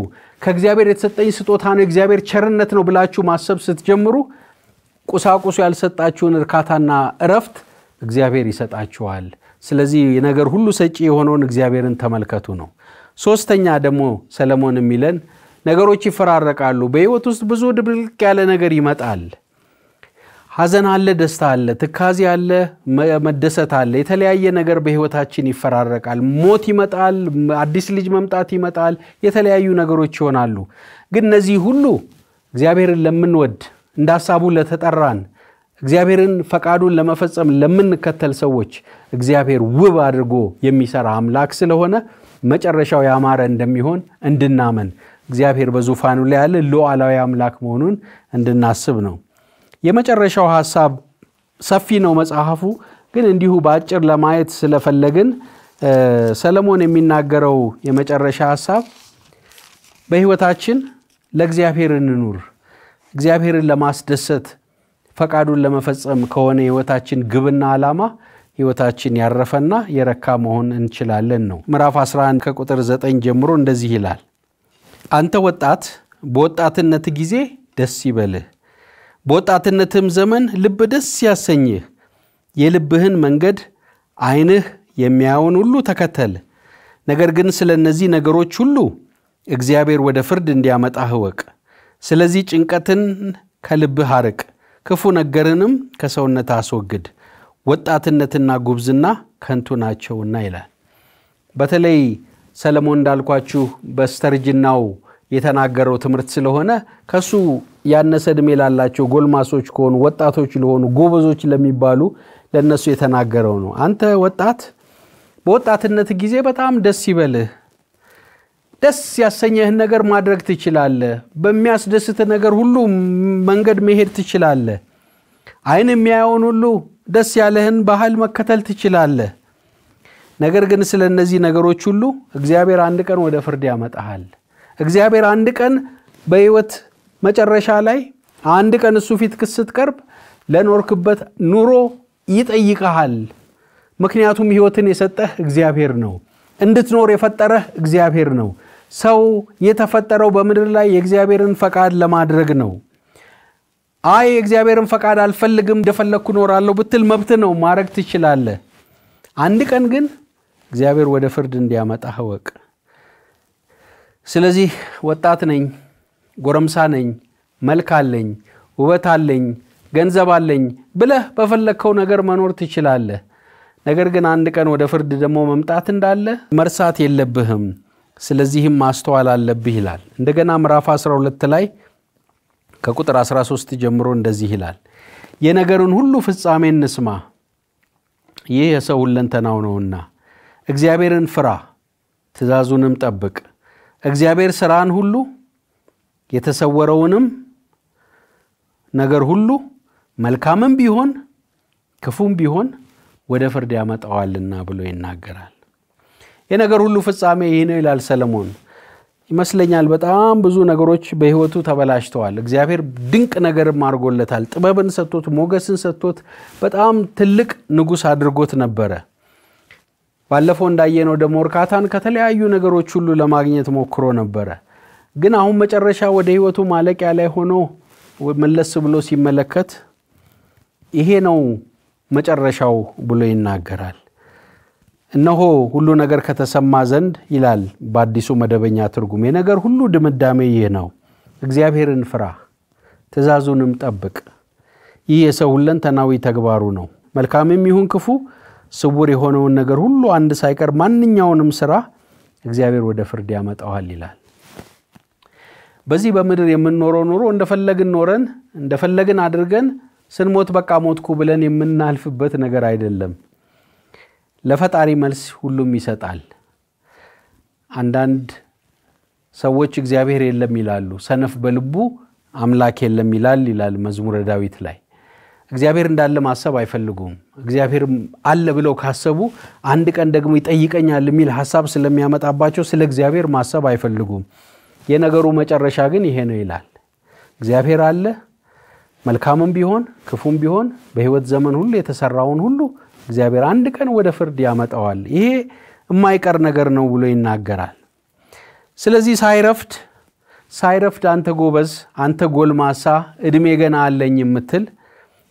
ከእግዚአብሔር የተሰጠኝ ስጦታ ነው፣ እግዚአብሔር ቸርነት ነው ብላችሁ ማሰብ ስትጀምሩ ቁሳቁሱ ያልሰጣችሁን እርካታና እረፍት እግዚአብሔር ይሰጣችኋል። ስለዚህ የነገር ሁሉ ሰጪ የሆነውን እግዚአብሔርን ተመልከቱ ነው። ሶስተኛ ደግሞ ሰለሞን የሚለን ነገሮች ይፈራረቃሉ። በህይወት ውስጥ ብዙ ድብልቅ ያለ ነገር ይመጣል። ሐዘን አለ፣ ደስታ አለ፣ ትካዜ አለ፣ መደሰት አለ። የተለያየ ነገር በህይወታችን ይፈራረቃል። ሞት ይመጣል፣ አዲስ ልጅ መምጣት ይመጣል፣ የተለያዩ ነገሮች ይሆናሉ። ግን እነዚህ ሁሉ እግዚአብሔርን ለምንወድ እንደ ሐሳቡ ለተጠራን እግዚአብሔርን ፈቃዱን ለመፈጸም ለምንከተል ሰዎች እግዚአብሔር ውብ አድርጎ የሚሰራ አምላክ ስለሆነ መጨረሻው ያማረ እንደሚሆን እንድናመን እግዚአብሔር በዙፋኑ ላይ ያለ ሉዓላዊ አምላክ መሆኑን እንድናስብ ነው። የመጨረሻው ሀሳብ ሰፊ ነው መጽሐፉ፣ ግን እንዲሁ በአጭር ለማየት ስለፈለግን ሰለሞን የሚናገረው የመጨረሻ ሀሳብ በሕይወታችን ለእግዚአብሔር እንኑር፣ እግዚአብሔርን ለማስደሰት ፈቃዱን ለመፈጸም ከሆነ ህይወታችን ግብና ዓላማ ህይወታችን ያረፈና የረካ መሆን እንችላለን ነው። ምዕራፍ 11 ከቁጥር 9 ጀምሮ እንደዚህ ይላል። አንተ ወጣት በወጣትነት ጊዜ ደስ ይበልህ፣ በወጣትነትም ዘመን ልብ ደስ ያሰኝህ። የልብህን መንገድ ዓይንህ የሚያየውን ሁሉ ተከተል። ነገር ግን ስለ እነዚህ ነገሮች ሁሉ እግዚአብሔር ወደ ፍርድ እንዲያመጣህ እወቅ። ስለዚህ ጭንቀትን ከልብህ አርቅ ክፉ ነገርንም ከሰውነት አስወግድ፣ ወጣትነትና ጉብዝና ከንቱ ናቸውና ይላል። በተለይ ሰለሞን እንዳልኳችሁ በስተርጅናው የተናገረው ትምህርት ስለሆነ ከሱ ያነሰ ዕድሜ ላላቸው ጎልማሶች ከሆኑ ወጣቶች ለሆኑ ጎበዞች ለሚባሉ ለእነሱ የተናገረው ነው። አንተ ወጣት በወጣትነት ጊዜ በጣም ደስ ይበልህ ደስ ያሰኘህን ነገር ማድረግ ትችላለህ። በሚያስደስት ነገር ሁሉ መንገድ መሄድ ትችላለህ። አይን የሚያየውን ሁሉ ደስ ያለህን ባህል መከተል ትችላለህ። ነገር ግን ስለ እነዚህ ነገሮች ሁሉ እግዚአብሔር አንድ ቀን ወደ ፍርድ ያመጣሃል። እግዚአብሔር አንድ ቀን በህይወት መጨረሻ ላይ አንድ ቀን እሱ ፊት ክስት ቀርብ ለኖርክበት ኑሮ ይጠይቀሃል። ምክንያቱም ህይወትን የሰጠህ እግዚአብሔር ነው። እንድትኖር የፈጠረህ እግዚአብሔር ነው። ሰው የተፈጠረው በምድር ላይ የእግዚአብሔርን ፈቃድ ለማድረግ ነው። አይ የእግዚአብሔርን ፈቃድ አልፈልግም፣ እንደፈለግኩ ኖራለሁ ብትል መብት ነው፣ ማድረግ ትችላለህ። አንድ ቀን ግን እግዚአብሔር ወደ ፍርድ እንዲያመጣ እወቅ። ስለዚህ ወጣት ነኝ፣ ጎረምሳ ነኝ፣ መልክ አለኝ፣ ውበት አለኝ፣ ገንዘብ አለኝ ብለህ በፈለግከው ነገር መኖር ትችላለህ። ነገር ግን አንድ ቀን ወደ ፍርድ ደግሞ መምጣት እንዳለ መርሳት የለብህም። ስለዚህም ማስተዋል አለብህ ይላል። እንደገና ምዕራፍ 12 ላይ ከቁጥር 13 ጀምሮ እንደዚህ ይላል፣ የነገርን ሁሉ ፍጻሜ እንስማ፣ ይህ የሰው ሁለንተናው ነውና፣ እግዚአብሔርን ፍራ፣ ትእዛዙንም ጠብቅ። እግዚአብሔር ሥራን ሁሉ የተሰወረውንም ነገር ሁሉ መልካምም ቢሆን ክፉም ቢሆን ወደ ፍርድ ያመጣዋልና ብሎ ይናገራል። የነገር ሁሉ ፍጻሜ ይህ ነው ይላል ሰለሞን። ይመስለኛል በጣም ብዙ ነገሮች በህይወቱ ተበላሽተዋል። እግዚአብሔር ድንቅ ነገርም አድርጎለታል። ጥበብን ሰጥቶት፣ ሞገስን ሰጥቶት በጣም ትልቅ ንጉሥ አድርጎት ነበረ። ባለፈው እንዳየነው ደግሞ እርካታን ከተለያዩ ነገሮች ሁሉ ለማግኘት ሞክሮ ነበረ። ግን አሁን መጨረሻ ወደ ህይወቱ ማለቂያ ላይ ሆኖ መለስ ብሎ ሲመለከት ይሄ ነው መጨረሻው ብሎ ይናገራል። እነሆ ሁሉ ነገር ከተሰማ ዘንድ ይላል በአዲሱ መደበኛ ትርጉም፣ የነገር ሁሉ ድምዳሜ ይህ ነው፣ እግዚአብሔርን ፍራ፣ ትእዛዙንም ጠብቅ። ይህ የሰው ሁለንተናዊ ተግባሩ ነው። መልካም የሚሆን ክፉ፣ ስውር የሆነውን ነገር ሁሉ አንድ ሳይቀር ማንኛውንም ስራ እግዚአብሔር ወደ ፍርድ ያመጣዋል ይላል። በዚህ በምድር የምንኖረው ኑሮ እንደፈለግን ኖረን እንደፈለግን አድርገን ስንሞት በቃ ሞትኩ ብለን የምናልፍበት ነገር አይደለም። ለፈጣሪ መልስ ሁሉም ይሰጣል። አንዳንድ ሰዎች እግዚአብሔር የለም ይላሉ፣ ሰነፍ በልቡ አምላክ የለም ይላል ይላል መዝሙረ ዳዊት ላይ። እግዚአብሔር እንዳለ ማሰብ አይፈልጉም። እግዚአብሔር አለ ብለው ካሰቡ አንድ ቀን ደግሞ ይጠይቀኛል የሚል ሀሳብ ስለሚያመጣባቸው ስለ እግዚአብሔር ማሰብ አይፈልጉም። የነገሩ መጨረሻ ግን ይሄ ነው ይላል። እግዚአብሔር አለ፣ መልካምም ቢሆን ክፉም ቢሆን በሕይወት ዘመን ሁሉ የተሰራውን ሁሉ እግዚአብሔር አንድ ቀን ወደ ፍርድ ያመጣዋል። ይሄ የማይቀር ነገር ነው ብሎ ይናገራል። ስለዚህ ሳይረፍድ ሳይረፍድ አንተ ጎበዝ፣ አንተ ጎልማሳ፣ እድሜ ገና አለኝ የምትል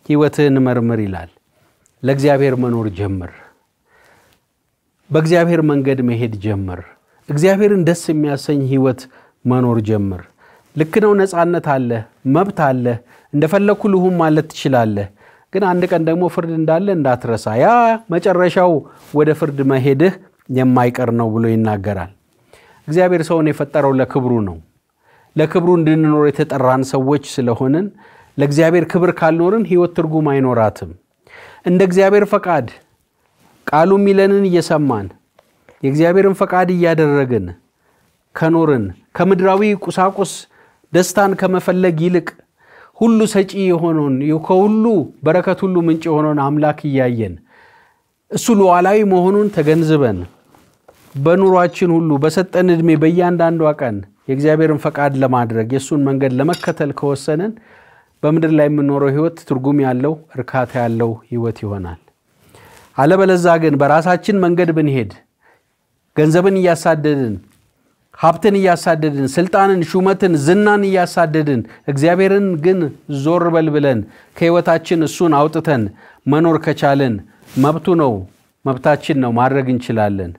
ህይወትህን መርምር ይላል። ለእግዚአብሔር መኖር ጀምር። በእግዚአብሔር መንገድ መሄድ ጀምር። እግዚአብሔርን ደስ የሚያሰኝ ህይወት መኖር ጀምር። ልክ ነው። ነፃነት አለ፣ መብት አለ። እንደፈለግኩ ልሁን ማለት ትችላለህ። ግን አንድ ቀን ደግሞ ፍርድ እንዳለ እንዳትረሳ፣ ያ መጨረሻው ወደ ፍርድ መሄድህ የማይቀር ነው ብሎ ይናገራል። እግዚአብሔር ሰውን የፈጠረው ለክብሩ ነው። ለክብሩ እንድንኖር የተጠራን ሰዎች ስለሆንን ለእግዚአብሔር ክብር ካልኖርን ሕይወት ትርጉም አይኖራትም። እንደ እግዚአብሔር ፈቃድ ቃሉ የሚለንን እየሰማን የእግዚአብሔርን ፈቃድ እያደረግን ከኖርን ከምድራዊ ቁሳቁስ ደስታን ከመፈለግ ይልቅ ሁሉ ሰጪ የሆነውን ከሁሉ በረከት ሁሉ ምንጭ የሆነውን አምላክ እያየን እሱ ሉዓላዊ መሆኑን ተገንዝበን በኑሯችን ሁሉ በሰጠን ዕድሜ በእያንዳንዷ ቀን የእግዚአብሔርን ፈቃድ ለማድረግ የእሱን መንገድ ለመከተል ከወሰንን በምድር ላይ የምኖረው ህይወት ትርጉም ያለው እርካታ ያለው ህይወት ይሆናል። አለበለዛ ግን በራሳችን መንገድ ብንሄድ ገንዘብን እያሳደድን ሀብትን እያሳደድን፣ ስልጣንን፣ ሹመትን፣ ዝናን እያሳደድን እግዚአብሔርን ግን ዞር በል ብለን ከህይወታችን እሱን አውጥተን መኖር ከቻልን መብቱ ነው፣ መብታችን ነው፣ ማድረግ እንችላለን።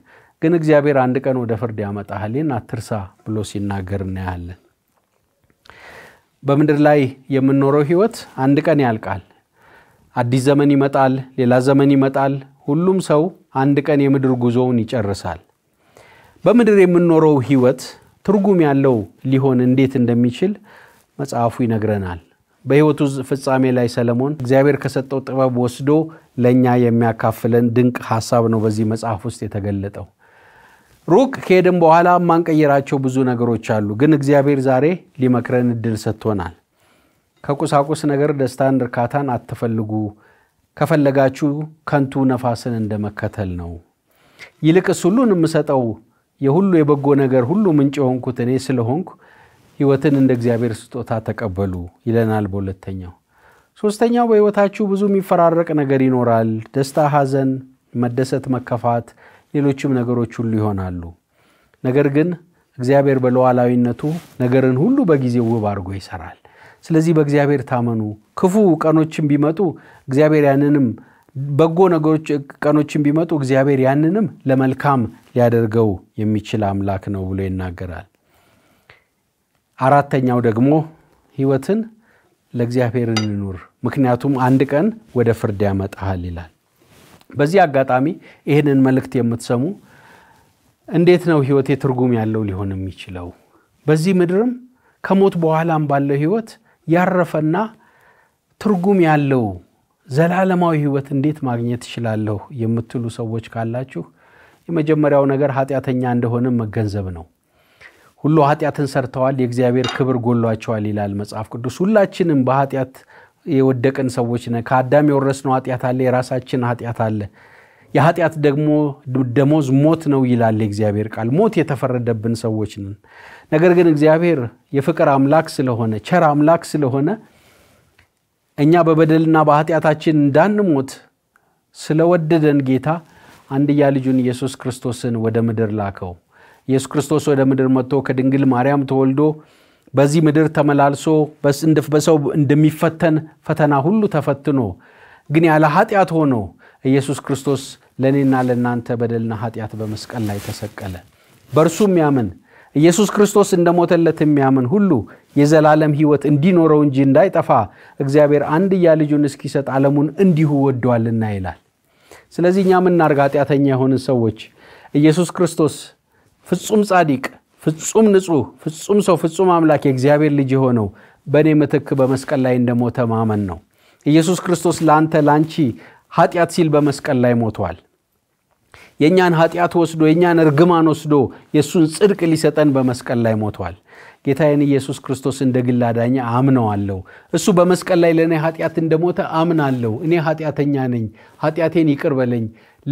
ግን እግዚአብሔር አንድ ቀን ወደ ፍርድ ያመጣሃል፣ ይህን አትርሳ ብሎ ሲናገር እናያለን። በምድር ላይ የምንኖረው ህይወት አንድ ቀን ያልቃል። አዲስ ዘመን ይመጣል፣ ሌላ ዘመን ይመጣል። ሁሉም ሰው አንድ ቀን የምድር ጉዞውን ይጨርሳል። በምድር የምንኖረው ህይወት ትርጉም ያለው ሊሆን እንዴት እንደሚችል መጽሐፉ ይነግረናል። በህይወቱ ፍጻሜ ላይ ሰለሞን እግዚአብሔር ከሰጠው ጥበብ ወስዶ ለእኛ የሚያካፍለን ድንቅ ሀሳብ ነው በዚህ መጽሐፍ ውስጥ የተገለጠው። ሩቅ ከሄድን በኋላ የማንቀይራቸው ብዙ ነገሮች አሉ፣ ግን እግዚአብሔር ዛሬ ሊመክረን እድል ሰጥቶናል። ከቁሳቁስ ነገር ደስታን፣ እርካታን አትፈልጉ፣ ከፈለጋችሁ ከንቱ ነፋስን እንደመከተል ነው። ይልቅስ ሁሉን የምሰጠው የሁሉ የበጎ ነገር ሁሉ ምንጭ የሆንኩት እኔ ስለሆንኩ ህይወትን እንደ እግዚአብሔር ስጦታ ተቀበሉ ይለናል በሁለተኛው። ሶስተኛው በህይወታችሁ ብዙ የሚፈራረቅ ነገር ይኖራል። ደስታ፣ ሐዘን፣ መደሰት፣ መከፋት፣ ሌሎችም ነገሮች ሁሉ ይሆናሉ። ነገር ግን እግዚአብሔር በለዋላዊነቱ ነገርን ሁሉ በጊዜው ውብ አድርጎ ይሰራል። ስለዚህ በእግዚአብሔር ታመኑ። ክፉ ቀኖችን ቢመጡ እግዚአብሔር ያንንም በጎ ነገሮች ቀኖችን ቢመጡ እግዚአብሔር ያንንም ለመልካም ሊያደርገው የሚችል አምላክ ነው ብሎ ይናገራል። አራተኛው ደግሞ ህይወትን ለእግዚአብሔር እንኑር፣ ምክንያቱም አንድ ቀን ወደ ፍርድ ያመጣሃል ይላል። በዚህ አጋጣሚ ይህንን መልእክት የምትሰሙ እንዴት ነው ህይወቴ ትርጉም ያለው ሊሆን የሚችለው? በዚህ ምድርም ከሞት በኋላም ባለው ህይወት ያረፈና ትርጉም ያለው ዘላለማዊ ህይወት እንዴት ማግኘት እችላለሁ የምትሉ ሰዎች ካላችሁ የመጀመሪያው ነገር ኃጢአተኛ እንደሆነ መገንዘብ ነው። ሁሉ ኃጢአትን ሰርተዋል፣ የእግዚአብሔር ክብር ጎሏቸዋል ይላል መጽሐፍ ቅዱስ። ሁላችንም በኃጢአት የወደቅን ሰዎች ነን። ከአዳም የወረስነው ኃጢአት አለ፣ የራሳችን ኃጢአት አለ። የኃጢአት ደግሞ ደሞዝ ሞት ነው ይላል የእግዚአብሔር ቃል። ሞት የተፈረደብን ሰዎች ነን። ነገር ግን እግዚአብሔር የፍቅር አምላክ ስለሆነ ቸር አምላክ ስለሆነ እኛ በበደልና በኃጢአታችን እንዳንሞት ስለወደደን ጌታ አንድያ ልጁን ኢየሱስ ክርስቶስን ወደ ምድር ላከው። ኢየሱስ ክርስቶስ ወደ ምድር መጥቶ ከድንግል ማርያም ተወልዶ በዚህ ምድር ተመላልሶ በሰው እንደሚፈተን ፈተና ሁሉ ተፈትኖ ግን ያለ ኃጢአት ሆኖ ኢየሱስ ክርስቶስ ለእኔና ለእናንተ በደልና ኃጢአት በመስቀል ላይ ተሰቀለ። በእርሱም ያምን ኢየሱስ ክርስቶስ እንደሞተለት የሚያምን ሁሉ የዘላለም ሕይወት እንዲኖረው እንጂ እንዳይጠፋ እግዚአብሔር አንድያ ልጁን እስኪሰጥ ዓለሙን እንዲሁ ወደዋልና ይላል። ስለዚህ እኛ ምናርግ ኃጢአተኛ የሆንን ሰዎች ኢየሱስ ክርስቶስ ፍጹም ጻዲቅ፣ ፍጹም ንጹህ፣ ፍጹም ሰው፣ ፍጹም አምላክ የእግዚአብሔር ልጅ የሆነው በእኔ ምትክ በመስቀል ላይ እንደሞተ ማመን ነው። ኢየሱስ ክርስቶስ ለአንተ ለአንቺ ኃጢአት ሲል በመስቀል ላይ ሞቷል። የእኛን ኃጢአት ወስዶ የእኛን እርግማን ወስዶ የእሱን ጽድቅ ሊሰጠን በመስቀል ላይ ሞቷል። ጌታዬን ኢየሱስ ክርስቶስ እንደ ግል አዳኝ አምነዋለሁ። እሱ በመስቀል ላይ ለእኔ ኃጢአት እንደሞተ አምናለሁ። እኔ ኃጢአተኛ ነኝ፣ ኃጢአቴን ይቅር በለኝ።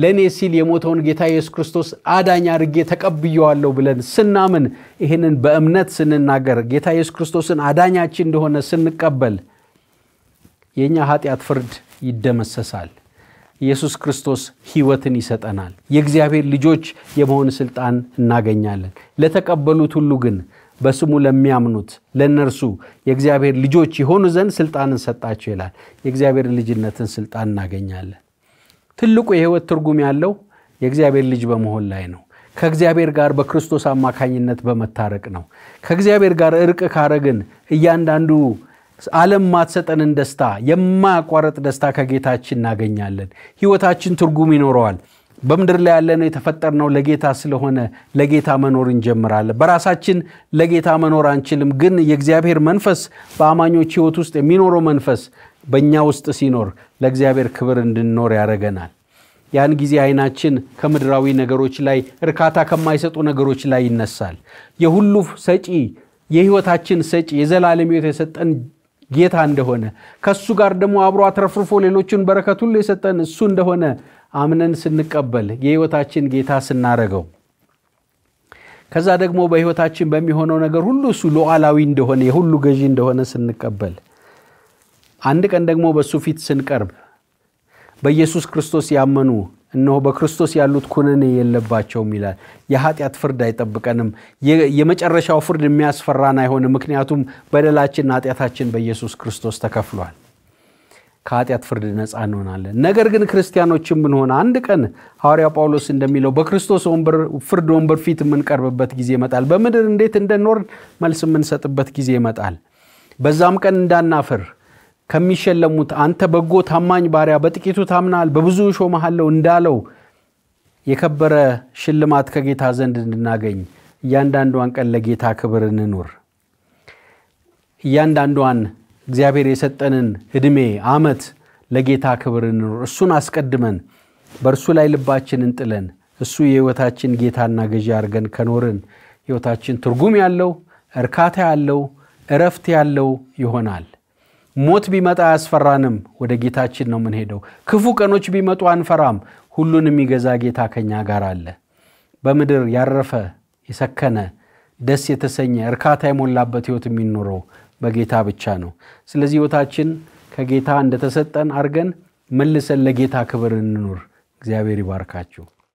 ለእኔ ሲል የሞተውን ጌታ ኢየሱስ ክርስቶስ አዳኝ አድርጌ ተቀብየዋለሁ ብለን ስናምን፣ ይህንን በእምነት ስንናገር፣ ጌታ ኢየሱስ ክርስቶስን አዳኛችን እንደሆነ ስንቀበል የእኛ ኃጢአት ፍርድ ይደመሰሳል። ኢየሱስ ክርስቶስ ሕይወትን ይሰጠናል። የእግዚአብሔር ልጆች የመሆን ሥልጣን እናገኛለን። ለተቀበሉት ሁሉ ግን በስሙ ለሚያምኑት ለእነርሱ የእግዚአብሔር ልጆች የሆኑ ዘንድ ሥልጣንን ሰጣቸው ይላል። የእግዚአብሔር ልጅነትን ሥልጣን እናገኛለን። ትልቁ የሕይወት ትርጉም ያለው የእግዚአብሔር ልጅ በመሆን ላይ ነው። ከእግዚአብሔር ጋር በክርስቶስ አማካኝነት በመታረቅ ነው። ከእግዚአብሔር ጋር እርቅ ካረግን እያንዳንዱ ዓለም ማትሰጠንን ደስታ የማያቋረጥ ደስታ ከጌታችን እናገኛለን። ህይወታችን ትርጉም ይኖረዋል። በምድር ላይ ያለነው የተፈጠርነው ለጌታ ስለሆነ ለጌታ መኖር እንጀምራለን። በራሳችን ለጌታ መኖር አንችልም፣ ግን የእግዚአብሔር መንፈስ በአማኞች ህይወት ውስጥ የሚኖረው መንፈስ በእኛ ውስጥ ሲኖር ለእግዚአብሔር ክብር እንድንኖር ያደረገናል። ያን ጊዜ አይናችን ከምድራዊ ነገሮች ላይ እርካታ ከማይሰጡ ነገሮች ላይ ይነሳል። የሁሉ ሰጪ የህይወታችን ሰጪ የዘላለም ህይወት የሰጠን ጌታ እንደሆነ ከእሱ ጋር ደግሞ አብሮ አትረፍርፎ ሌሎችን በረከት ሁሉ የሰጠን እሱ እንደሆነ አምነን ስንቀበል የህይወታችን ጌታ ስናረገው ከዛ ደግሞ በህይወታችን በሚሆነው ነገር ሁሉ እሱ ሉዓላዊ እንደሆነ የሁሉ ገዢ እንደሆነ ስንቀበል አንድ ቀን ደግሞ በእሱ ፊት ስንቀርብ በኢየሱስ ክርስቶስ ያመኑ እነሆ በክርስቶስ ያሉት ኩነኔ የለባቸውም ይላል። የኃጢአት ፍርድ አይጠብቀንም። የመጨረሻው ፍርድ የሚያስፈራን አይሆንም። ምክንያቱም በደላችንና ኃጢአታችን በኢየሱስ ክርስቶስ ተከፍሏል። ከኃጢአት ፍርድ ነፃ እንሆናለን። ነገር ግን ክርስቲያኖችን ብንሆን አንድ ቀን ሐዋርያው ጳውሎስ እንደሚለው በክርስቶስ ፍርድ ወንበር ፊት የምንቀርብበት ጊዜ ይመጣል። በምድር እንዴት እንደኖር መልስ የምንሰጥበት ጊዜ ይመጣል። በዛም ቀን እንዳናፍር ከሚሸለሙት አንተ በጎ ታማኝ ባሪያ በጥቂቱ ታምናል፣ በብዙ እሾምሃለሁ እንዳለው የከበረ ሽልማት ከጌታ ዘንድ እንድናገኝ እያንዳንዷን ቀን ለጌታ ክብር እንኑር። እያንዳንዷን እግዚአብሔር የሰጠንን ዕድሜ ዓመት ለጌታ ክብር እንኑር። እሱን አስቀድመን በእርሱ ላይ ልባችንን ጥለን እሱ የሕይወታችን ጌታና ገዢ አድርገን ከኖርን ሕይወታችን ትርጉም ያለው እርካታ ያለው እረፍት ያለው ይሆናል። ሞት ቢመጣ አያስፈራንም፣ ወደ ጌታችን ነው የምንሄደው። ክፉ ቀኖች ቢመጡ አንፈራም፣ ሁሉን የሚገዛ ጌታ ከኛ ጋር አለ። በምድር ያረፈ የሰከነ ደስ የተሰኘ እርካታ የሞላበት ህይወት የሚኖረው በጌታ ብቻ ነው። ስለዚህ ህይወታችን ከጌታ እንደተሰጠን አድርገን መልሰን ለጌታ ክብር እንኑር። እግዚአብሔር ይባርካችሁ።